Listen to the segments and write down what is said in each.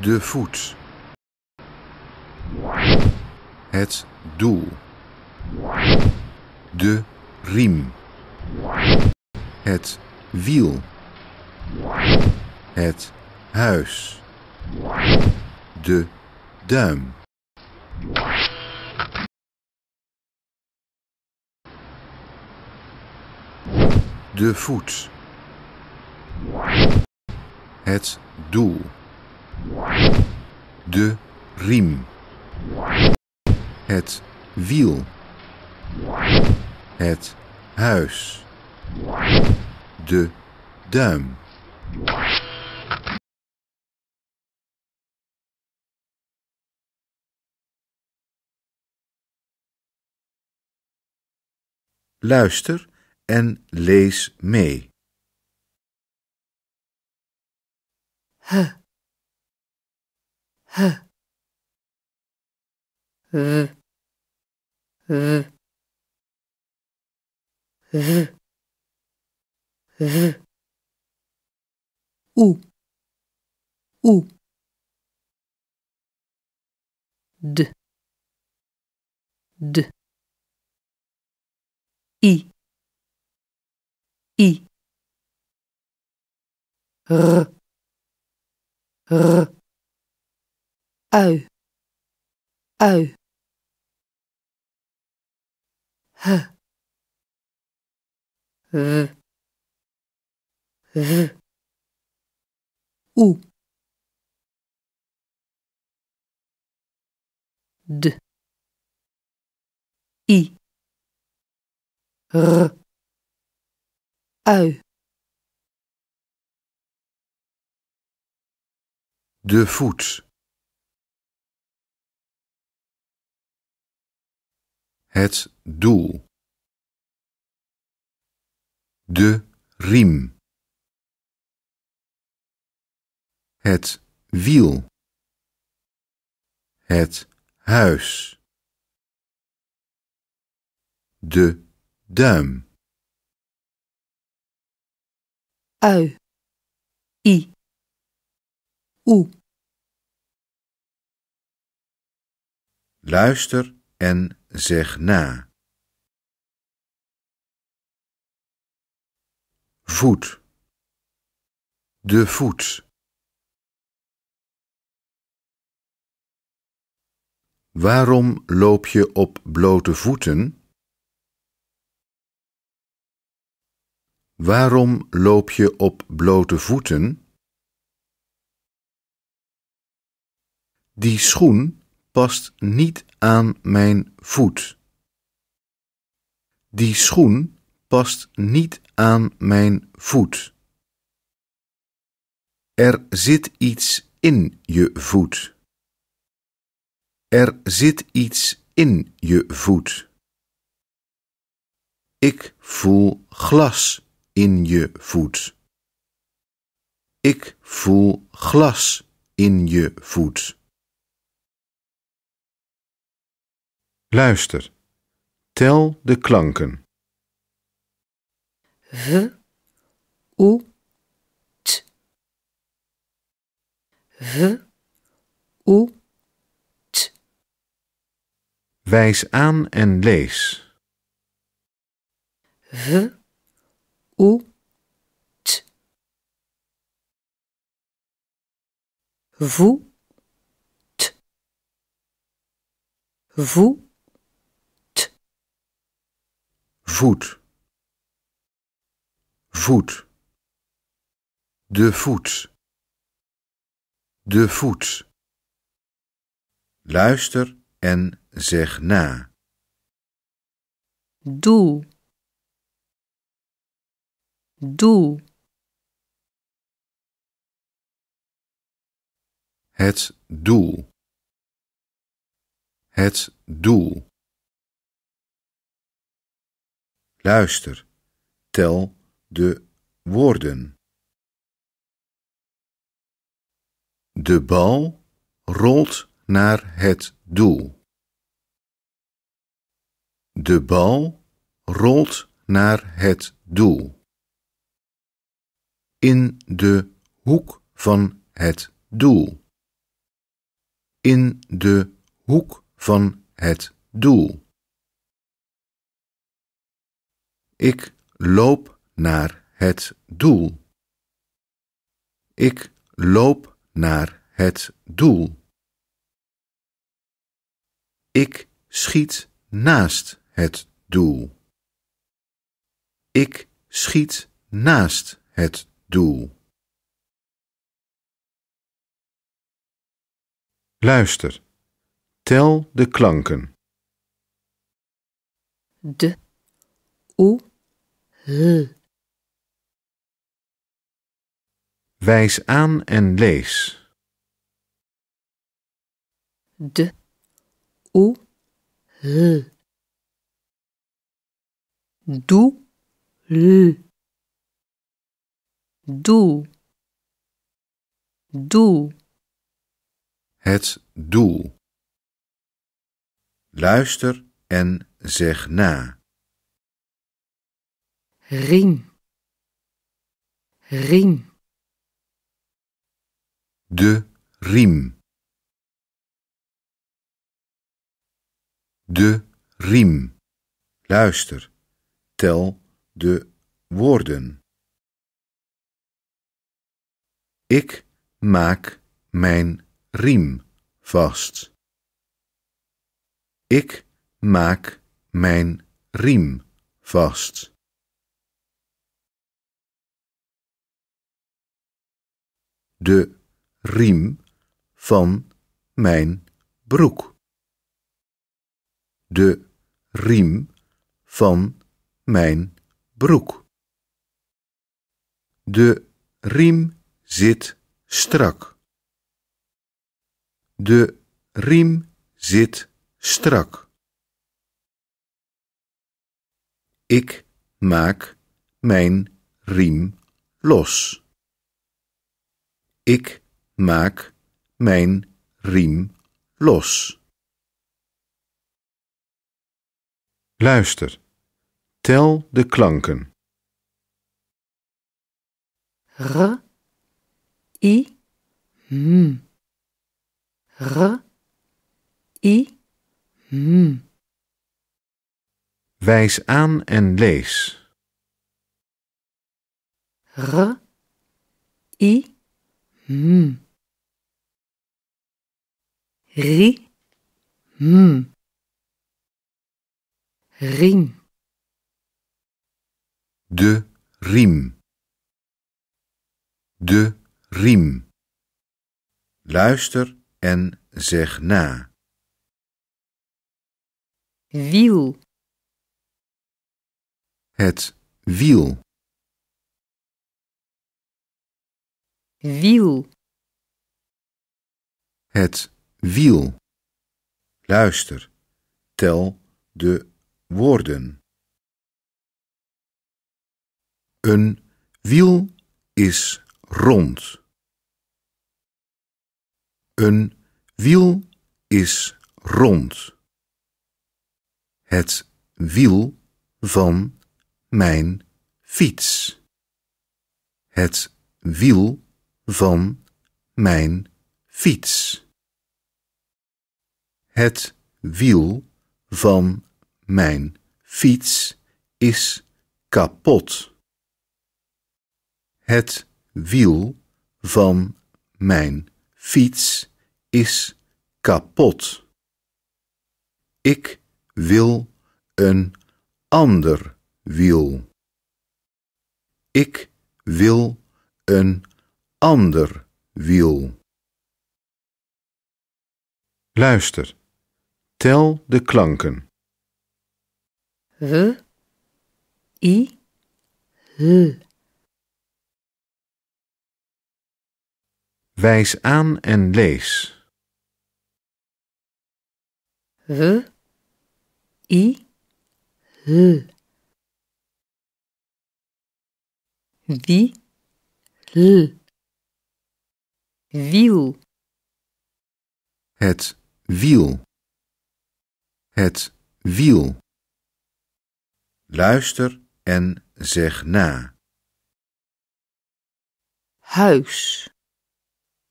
De voet. Het doel. De riem. Het wiel. Het huis. De duim. De voet. Het doel. De riem. Het wiel. Het huis. De duim. Luister en lees mee. Huh. Х. В. В. В. В. У. У. Д. Д. И. И. Р. Р. ui ui h v v u d i r ui de voet het doel. De riem. Het wiel. Het huis. De duim. Ui. I. Oe. Luister en zeg na. Voet. De voet. Waarom loop je op blote voeten? Waarom loop je op blote voeten? Die schoen past niet aan mijn voet. Die schoen past niet aan mijn voet. Er zit iets in je voet. Er zit iets in je voet. Ik voel glas in je voet. Ik voel glas in je voet. Luister. Tel de klanken. V, o, t. V, o, t. Wijs aan en lees. V, o, t. T. Voet voet, voet, de voet, de voet. Luister en zeg na. Doel, doel. Het doel. Het doel. Luister, tel de woorden. De bal rolt naar het doel. De bal rolt naar het doel. In de hoek van het doel. In de hoek van het doel. Ik loop naar het doel. Ik loop naar het doel. Ik schiet naast het doel. Ik schiet naast het doel. Luister. Tel de klanken. De o Wijs aan en lees. De o l. Doe l. Doel. Doel. Het doel. Luister en zeg na riem, riem. De riem. De riem. Luister, tel de woorden. Ik maak mijn riem vast. Ik maak mijn riem vast. de riem van mijn broek. De riem van mijn broek. De riem zit strak. De riem zit strak. Ik maak mijn riem los. Ik maak mijn riem los. Luister. Tel de klanken. R, I, M. R, I, M. Wijs aan en lees. R, I, Hmm. Ri. Hmm. Riem. De riem. De riem. Luister en zeg na. Wiel. Het wiel. wiel. Het wiel. Luister, tel de woorden. Een wiel is rond. Een wiel is rond. Het wiel van mijn fiets. Het wiel van mijn fiets. Het wiel van mijn fiets is kapot. Het wiel van mijn fiets is kapot. Ik wil een ander wiel. Ik wil een ander wiel. Luister. Tel de klanken. R, I, L. Wijs aan en lees. R, I, L. Wie, L wiel. Het wiel. Het wiel. Luister en zeg na. Huis.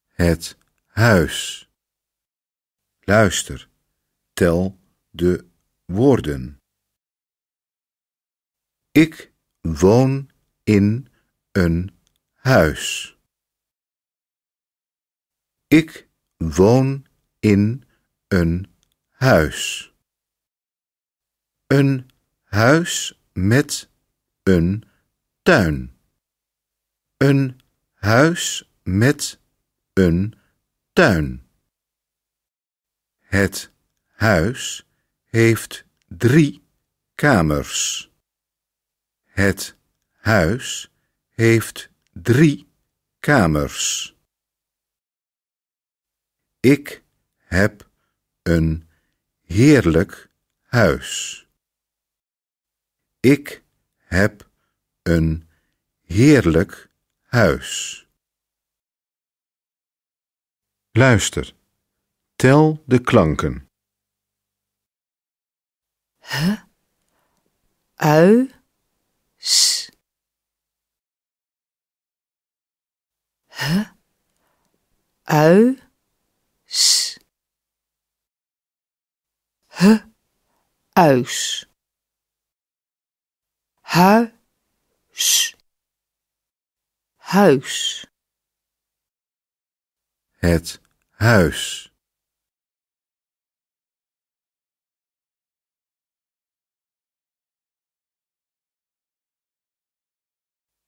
Het huis. Luister. Tel de woorden. Ik woon in een huis. Ik woon in een huis. Een huis met een tuin. Een huis met een tuin. Het huis heeft drie kamers. Het huis heeft drie kamers. Ik heb een heerlijk huis. Ik heb een heerlijk huis. Luister. Tel de klanken. H, ui, s. H, ui, H, huis. Huis. Huis. Het huis.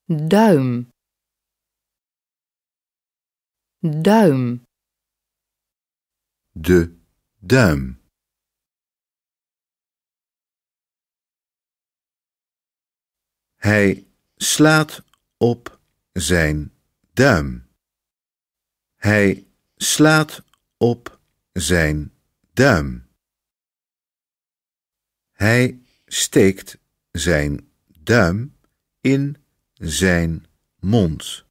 duim duim de duim Hij slaat op zijn duim. Hij slaat op zijn duim. Hij steekt zijn duim in zijn mond.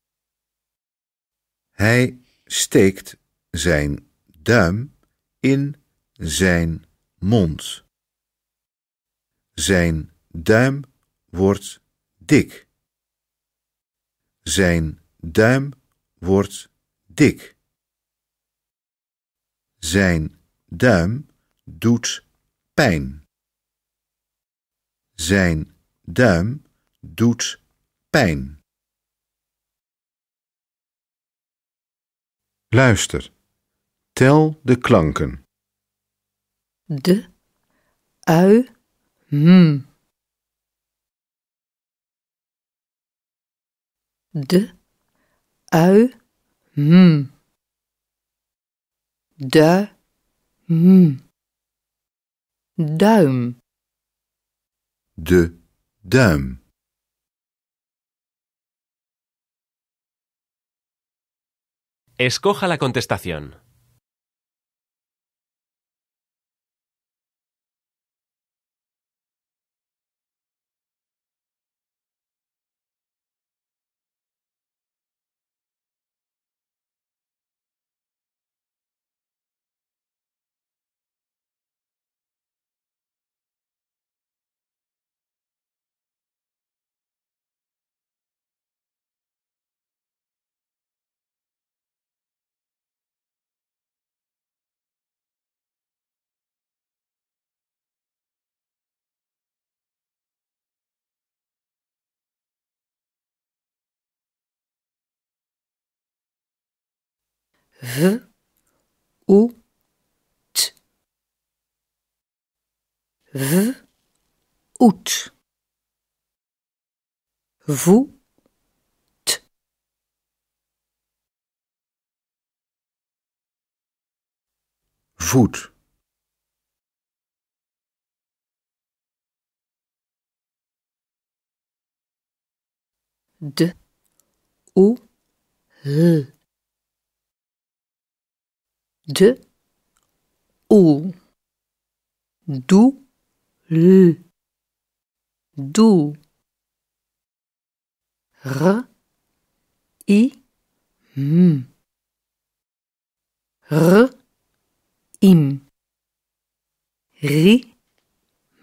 Hij steekt zijn duim in zijn mond. Zijn duim wordt dik. Zijn duim wordt dik. Zijn duim doet pijn. Zijn duim doet pijn. Luister. Tel de klanken. De, ui, hm. de, u, m, mm. mm. De, m, Duim. De duim. Escoja la contestación. V ou T. V out. Vous voet. De ou l. de oel l, r i m r im ri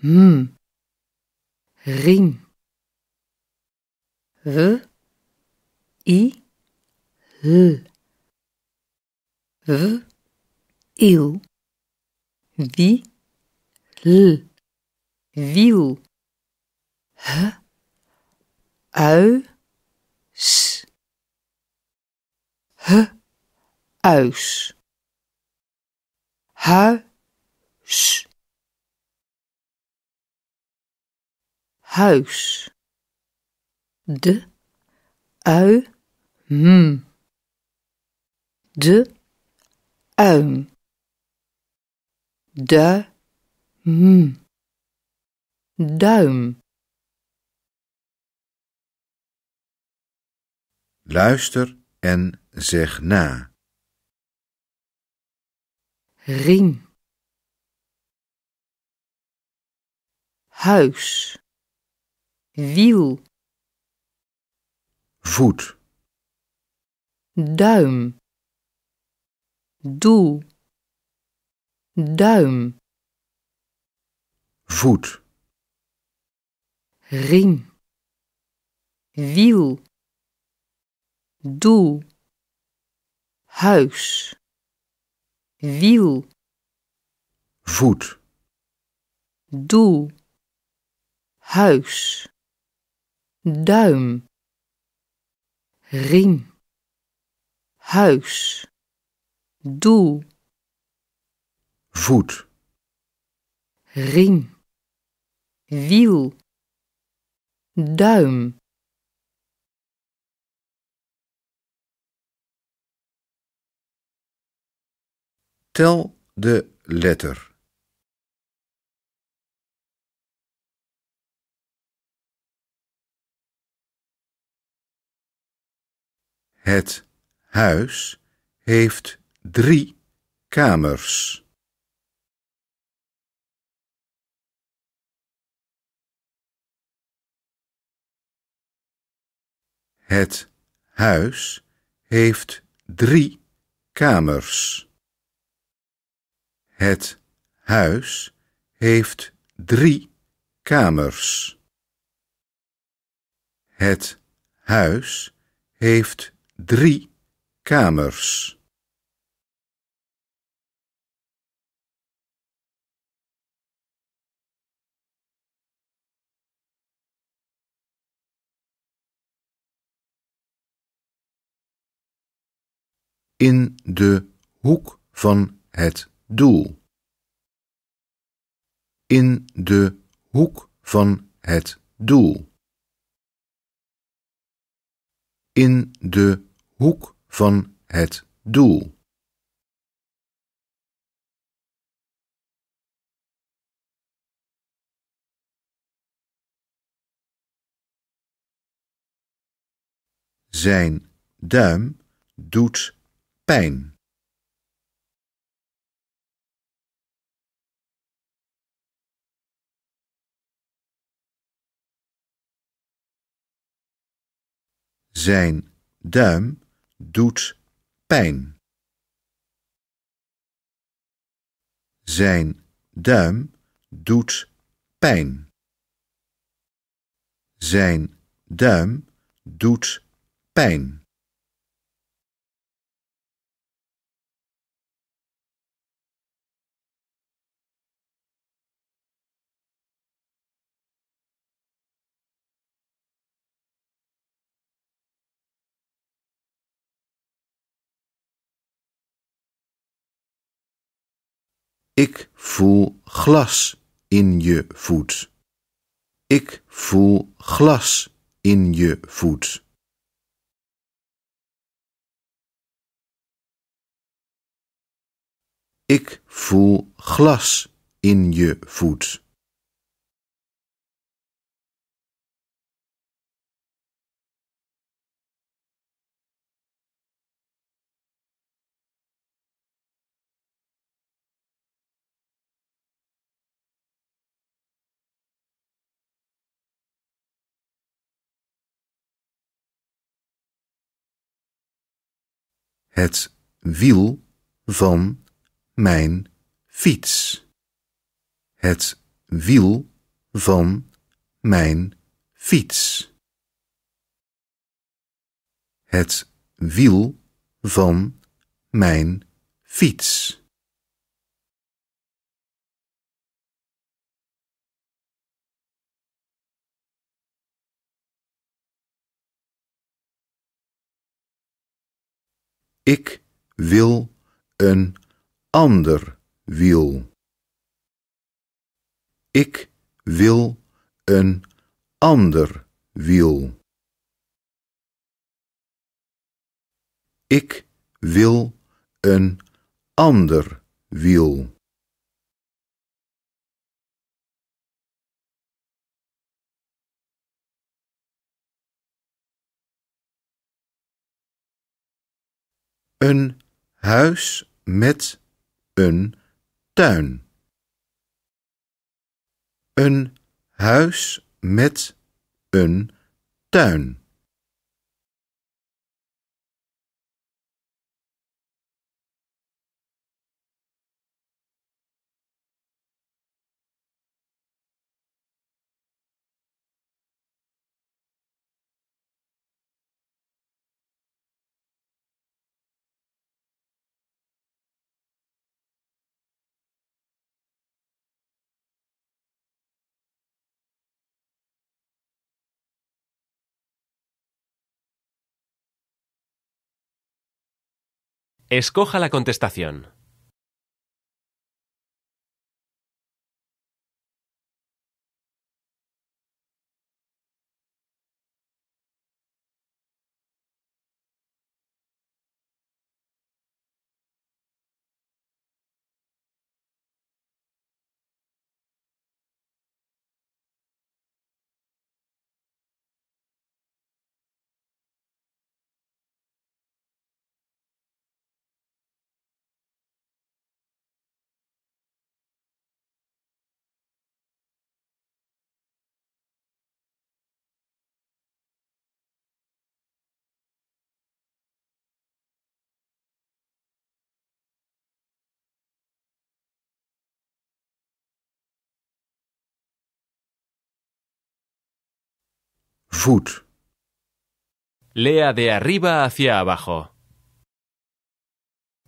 m v, i l il. Wie, l. Wiel. h, ui, s. H, uis. Huis. Huis. De, ui, m. De uim de m. Duim. Luister en zeg na. Ring. Huis. Wiel. Voet. Duim. Doel duim, voet, riem, wiel, doel, huis, wiel, voet, doel, huis, duim, riem, huis, doel voet, ring, wiel, duim. Tel de letter. Het huis heeft drie kamers. Het huis heeft drie kamers. Het huis heeft drie kamers. Het huis heeft drie kamers. in de hoek van het doel. In de hoek van het doel. In de hoek van het doel. Zijn duim doet pijn Zijn duim doet pijn. Zijn duim doet pijn. Zijn duim doet pijn. Ik voel glas in je voet. Ik voel glas in je voet. Ik voel glas in je voet. het wiel van mijn fiets. Het wiel van mijn fiets. Het wiel van mijn fiets. Ik wil een ander wiel. Ik wil een ander wiel. Ik wil een ander wiel. Een huis met een tuin. Een huis met een tuin. Escoja la contestación. Lea de arriba hacia abajo.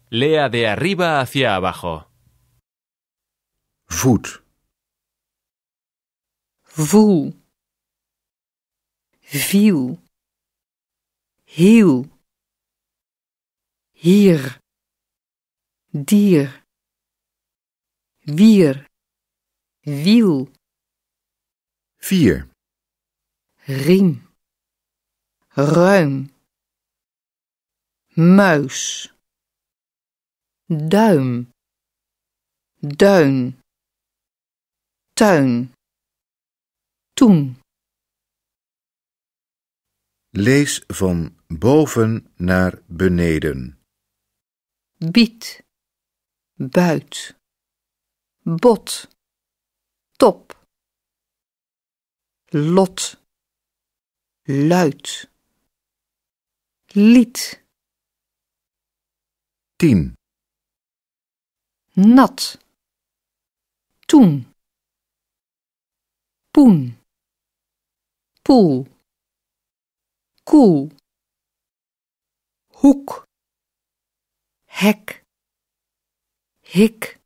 Lea de arriba hacia abajo. Voet. Voel. Viel. Hiel. Hier. Dier. Wier. Wil. Vier. riem, ruim, muis, duim, duin, tuin, toen. Lees van boven naar beneden. Biet, buit, bot, top, lot luid. Lied. 10. Nat. Toen. Poen. Poel. Koel. Hoek. Hek. Hik.